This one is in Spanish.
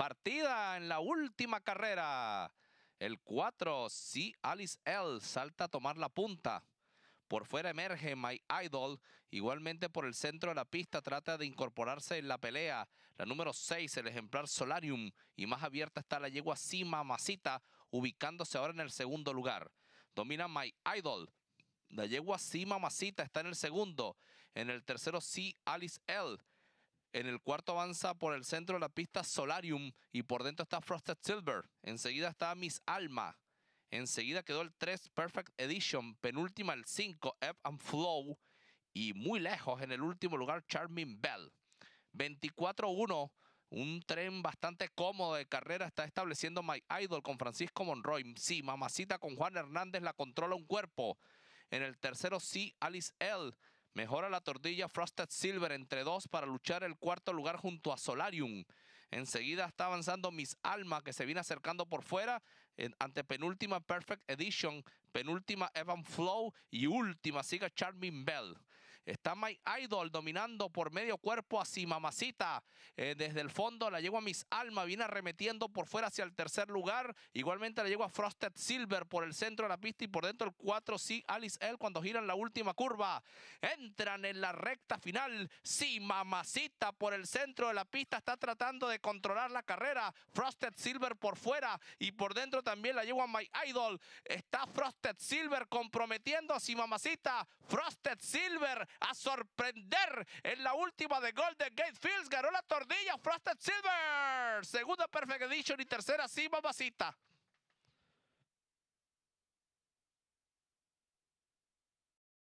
Partida en la última carrera. El 4, si Alice L. salta a tomar la punta. Por fuera emerge My Idol. Igualmente por el centro de la pista trata de incorporarse en la pelea. La número 6, el ejemplar Solarium. Y más abierta está la yegua Sima Masita, ubicándose ahora en el segundo lugar. Domina My Idol. La yegua Sima Masita está en el segundo. En el tercero, si Alice L. En el cuarto avanza por el centro de la pista Solarium y por dentro está Frosted Silver. Enseguida está Miss Alma. Enseguida quedó el 3 Perfect Edition, penúltima el 5 Ebb and Flow y muy lejos en el último lugar Charming Bell. 24-1, un tren bastante cómodo de carrera está estableciendo My Idol con Francisco Monroy. Sí, Mamacita con Juan Hernández la controla un cuerpo. En el tercero sí Alice L. Mejora la tortilla Frosted Silver entre dos para luchar el cuarto lugar junto a Solarium. Enseguida está avanzando Miss Alma que se viene acercando por fuera. ante penúltima Perfect Edition, penúltima Evan Flow y última siga Charming Bell. Está My Idol dominando por medio cuerpo así, mamacita. Eh, desde el fondo la llevo a Miss Alma, viene arremetiendo por fuera hacia el tercer lugar. Igualmente la llevo a Frosted Silver por el centro de la pista y por dentro el 4 sí Alice L cuando giran la última curva. Entran en la recta final. Sí, mamacita por el centro de la pista está tratando de controlar la carrera. Frosted Silver por fuera y por dentro también la llevo a My Idol. Está Frosted Silver comprometiendo a mamacita. Frosted Silver a sorprender en la última de Golden Gate Fields. Ganó la tornilla Frosted Silver. Segunda Perfect Edition y tercera sí, mamacita.